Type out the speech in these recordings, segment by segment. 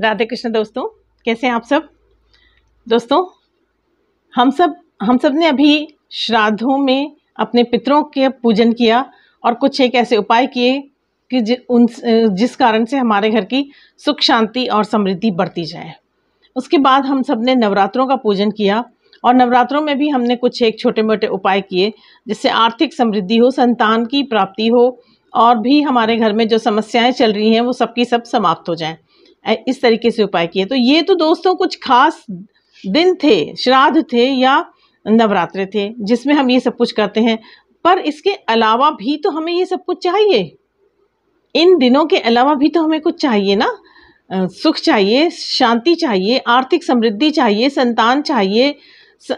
राधे कृष्ण दोस्तों कैसे हैं आप सब दोस्तों हम सब हम सब ने अभी श्राद्धों में अपने पितरों के पूजन किया और कुछ एक ऐसे उपाय किए कि जि, उन जिस कारण से हमारे घर की सुख शांति और समृद्धि बढ़ती जाए उसके बाद हम सब ने नवरात्रों का पूजन किया और नवरात्रों में भी हमने कुछ एक छोटे मोटे उपाय किए जिससे आर्थिक समृद्धि हो संतान की प्राप्ति हो और भी हमारे घर में जो समस्याएं चल रही हैं वो सबकी सब समाप्त हो जाएं इस तरीके से उपाय किए तो ये तो दोस्तों कुछ खास दिन थे श्राद्ध थे या नवरात्र थे जिसमें हम ये सब कुछ करते हैं पर इसके अलावा भी तो हमें ये सब कुछ चाहिए इन दिनों के अलावा भी तो हमें कुछ चाहिए ना सुख चाहिए शांति चाहिए आर्थिक समृद्धि चाहिए संतान चाहिए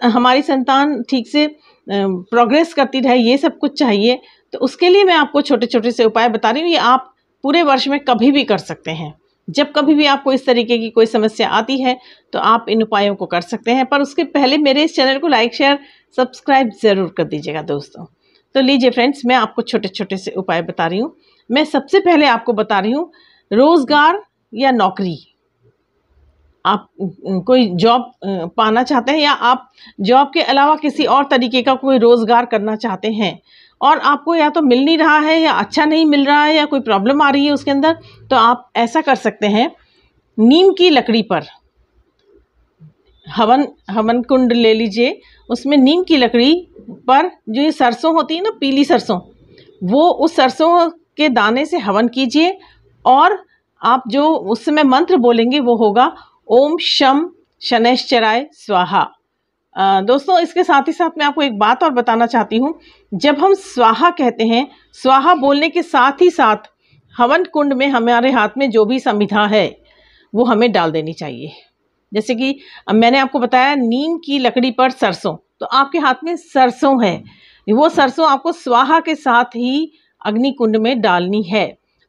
हमारी संतान ठीक से प्रोग्रेस करती रहे ये सब कुछ चाहिए तो उसके लिए मैं आपको छोटे छोटे से उपाय बता रही हूँ ये आप पूरे वर्ष में कभी भी कर सकते हैं जब कभी भी आपको इस तरीके की कोई समस्या आती है तो आप इन उपायों को कर सकते हैं पर उसके पहले मेरे इस चैनल को लाइक शेयर सब्सक्राइब ज़रूर कर दीजिएगा दोस्तों तो लीजिए फ्रेंड्स मैं आपको छोटे छोटे से उपाय बता रही हूँ मैं सबसे पहले आपको बता रही हूँ रोज़गार या नौकरी आप कोई जॉब पाना चाहते हैं या आप जॉब के अलावा किसी और तरीके का कोई रोज़गार करना चाहते हैं और आपको या तो मिल नहीं रहा है या अच्छा नहीं मिल रहा है या कोई प्रॉब्लम आ रही है उसके अंदर तो आप ऐसा कर सकते हैं नीम की लकड़ी पर हवन हवन कुंड ले लीजिए उसमें नीम की लकड़ी पर जो ये सरसों होती है ना पीली सरसों वो उस सरसों के दाने से हवन कीजिए और आप जो उस समय मंत्र बोलेंगे वो होगा ओम शम शनैश्चराय स्वाहा दोस्तों इसके साथ ही साथ मैं आपको एक बात और बताना चाहती हूँ जब हम स्वाहा कहते हैं स्वाहा बोलने के साथ ही साथ हवन कुंड में हमारे हाथ में जो भी संविधा है वो हमें डाल देनी चाहिए जैसे कि मैंने आपको बताया नीम की लकड़ी पर सरसों तो आपके हाथ में सरसों है वो सरसों आपको स्वाहा के साथ ही अग्नि कुंड में डालनी है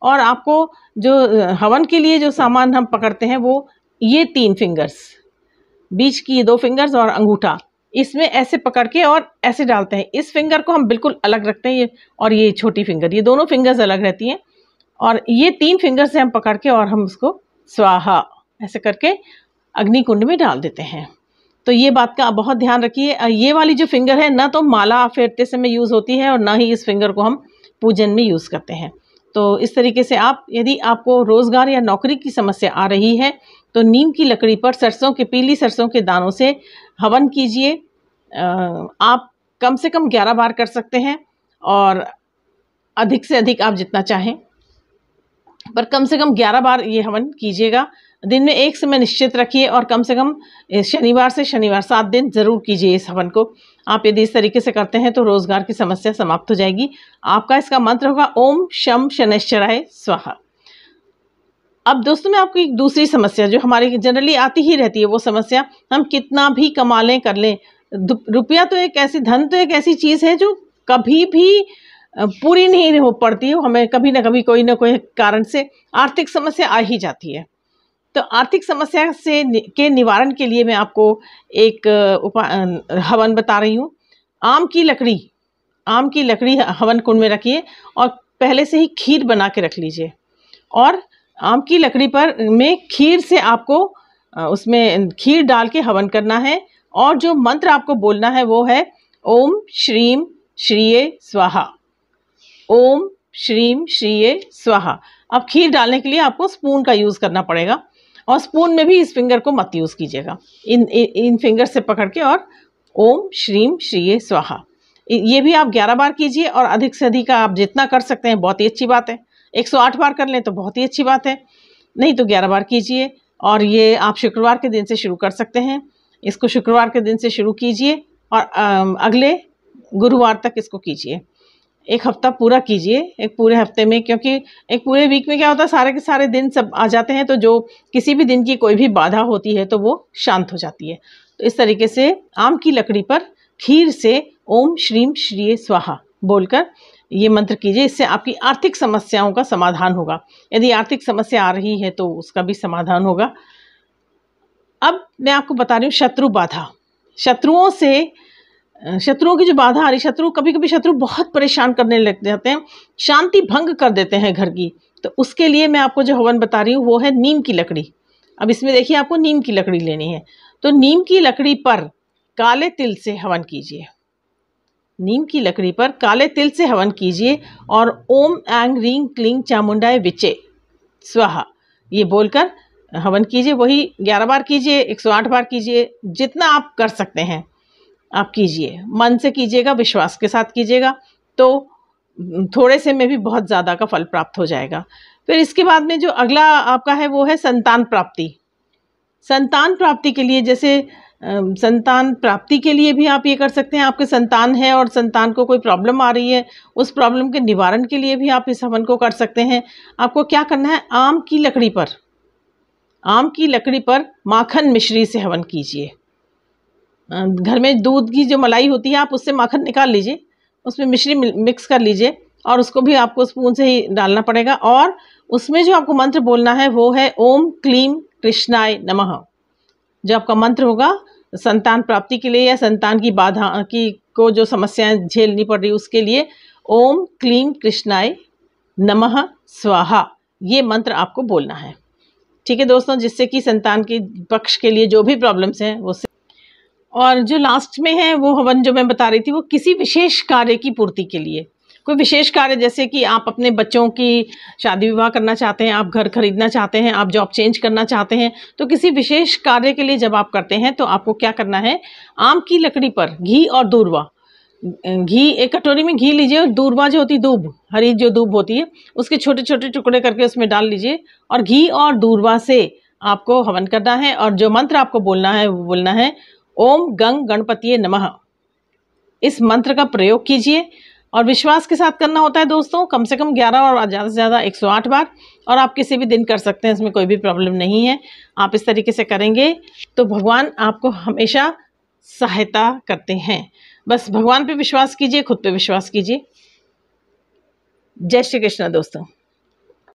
और आपको जो हवन के लिए जो सामान हम पकड़ते हैं वो ये तीन फिंगर्स बीच की दो फिंगर्स और अंगूठा इसमें ऐसे पकड़ के और ऐसे डालते हैं इस फिंगर को हम बिल्कुल अलग रखते हैं ये और ये छोटी फिंगर ये दोनों फिंगर्स अलग रहती हैं और ये तीन फिंगर से हम पकड़ के और हम उसको स्वाहा ऐसे करके अग्नि कुंड में डाल देते हैं तो ये बात का बहुत ध्यान रखिए ये वाली जो फिंगर है ना तो माला फेरते समय यूज़ होती है और ना ही इस फिंगर को हम पूजन में यूज़ करते हैं तो इस तरीके से आप यदि आपको रोज़गार या नौकरी की समस्या आ रही है तो नीम की लकड़ी पर सरसों के पीली सरसों के दानों से हवन कीजिए आप कम से कम ग्यारह बार कर सकते हैं और अधिक से अधिक आप जितना चाहें पर कम से कम ग्यारह बार ये हवन कीजिएगा दिन में एक समय निश्चित रखिए और कम से कम शनिवार से शनिवार सात दिन ज़रूर कीजिए इस हवन को आप यदि इस तरीके से करते हैं तो रोज़गार की समस्या समाप्त हो जाएगी आपका इसका मंत्र होगा ओम शम शनिश्चराय स्वाहा अब दोस्तों मैं आपको एक दूसरी समस्या जो हमारी जनरली आती ही रहती है वो समस्या हम कितना भी कमा लें कर लें रुपया तो एक ऐसी धन तो एक ऐसी चीज़ है जो कभी भी पूरी नहीं हो पड़ती है हमें कभी ना कभी कोई ना कोई कारण से आर्थिक समस्या आ ही जाती है तो आर्थिक समस्या से के निवारण के लिए मैं आपको एक उपाय हवन बता रही हूँ आम की लकड़ी आम की लकड़ी हवन कुंड में रखिए और पहले से ही खीर बना के रख लीजिए और आम की लकड़ी पर में खीर से आपको उसमें खीर डाल के हवन करना है और जो मंत्र आपको बोलना है वो है ओम श्रीम श्रीय स्वाहा ओम श्रीम श्रीय स्वाहा अब खीर डालने के लिए आपको स्पून का यूज़ करना पड़ेगा और स्पून में भी इस फिंगर को मत यूज़ कीजिएगा इन इन, इन फिंगर से पकड़ के और ओम श्रीम श्रीय स्वाहा ये भी आप 11 बार कीजिए और अधिक से अधिक आप जितना कर सकते हैं बहुत ही अच्छी बात है 108 बार कर लें तो बहुत ही अच्छी बात है नहीं तो 11 बार कीजिए और ये आप शुक्रवार के दिन से शुरू कर सकते हैं इसको शुक्रवार के दिन से शुरू कीजिए और अगले गुरुवार तक इसको कीजिए एक हफ्ता पूरा कीजिए एक पूरे हफ्ते में क्योंकि एक पूरे वीक में क्या होता है सारे के सारे दिन सब आ जाते हैं तो जो किसी भी दिन की कोई भी बाधा होती है तो वो शांत हो जाती है तो इस तरीके से आम की लकड़ी पर खीर से ओम श्रीम श्री स्वाहा बोलकर ये मंत्र कीजिए इससे आपकी आर्थिक समस्याओं का समाधान होगा यदि आर्थिक समस्या आ रही है तो उसका भी समाधान होगा अब मैं आपको बता रही हूँ शत्रु बाधा शत्रुओं से शत्रुओं की जो बाधा आ रही शत्रु कभी कभी शत्रु बहुत परेशान करने लग जाते हैं शांति भंग कर देते हैं घर की तो उसके लिए मैं आपको जो हवन बता रही हूँ वो है नीम की लकड़ी अब इसमें देखिए आपको नीम की लकड़ी लेनी है तो नीम की लकड़ी पर काले तिल से हवन कीजिए नीम की लकड़ी पर काले तिल से हवन कीजिए और ओम एंग रिंग क्लिंग चामुंडाए विचे स्वाहा ये बोलकर हवन कीजिए वही ग्यारह बार कीजिए एक सौ आठ बार कीजिए जितना आप कर सकते हैं आप कीजिए मन से कीजिएगा विश्वास के साथ कीजिएगा तो थोड़े से में भी बहुत ज़्यादा का फल प्राप्त हो जाएगा फिर इसके बाद में जो अगला आपका है वो है संतान प्राप्ति संतान प्राप्ति के लिए जैसे संतान प्राप्ति के लिए भी आप ये कर सकते हैं आपके संतान है और संतान को कोई प्रॉब्लम आ रही है उस प्रॉब्लम के निवारण के लिए भी आप इस हवन को कर सकते हैं आपको क्या करना है आम की लकड़ी पर आम की लकड़ी पर माखन मिश्री से हवन कीजिए घर में दूध की जो मलाई होती है आप उससे माखन निकाल लीजिए उसमें मिश्री मिक्स कर लीजिए और उसको भी आपको स्पून से ही डालना पड़ेगा और उसमें जो आपको मंत्र बोलना है वो है ओम क्लीम कृष्णाय नमः जो आपका मंत्र होगा संतान प्राप्ति के लिए या संतान की बाधा की को जो समस्याएं झेलनी पड़ रही उसके लिए ओम क्लीम कृष्णाय नमः स्वाहा ये मंत्र आपको बोलना है ठीक है दोस्तों जिससे कि संतान के पक्ष के लिए जो भी प्रॉब्लम्स हैं वो से और जो लास्ट में है वो हवन जो मैं बता रही थी वो किसी विशेष कार्य की पूर्ति के लिए कोई विशेष कार्य जैसे कि आप अपने बच्चों की शादी विवाह करना चाहते हैं आप घर खरीदना चाहते हैं आप जॉब चेंज करना चाहते हैं तो किसी विशेष कार्य के लिए जब आप करते हैं तो आपको क्या करना है आम की लकड़ी पर घी और दूरवा घी एक कटोरी में घी लीजिए और दूरवा जो होती है दूब हरी जो दूब होती है उसके छोटे छोटे टुकड़े करके उसमें डाल लीजिए और घी और दूरवा से आपको हवन करना है और जो मंत्र आपको बोलना है वो बोलना है ओम गंग गणपति नमः इस मंत्र का प्रयोग कीजिए और विश्वास के साथ करना होता है दोस्तों कम से कम 11 और ज़्यादा से ज़्यादा 108 बार और आप किसी भी दिन कर सकते हैं इसमें कोई भी प्रॉब्लम नहीं है आप इस तरीके से करेंगे तो भगवान आपको हमेशा सहायता करते हैं बस भगवान पे विश्वास कीजिए खुद पे विश्वास कीजिए जय श्री कृष्णा दोस्तों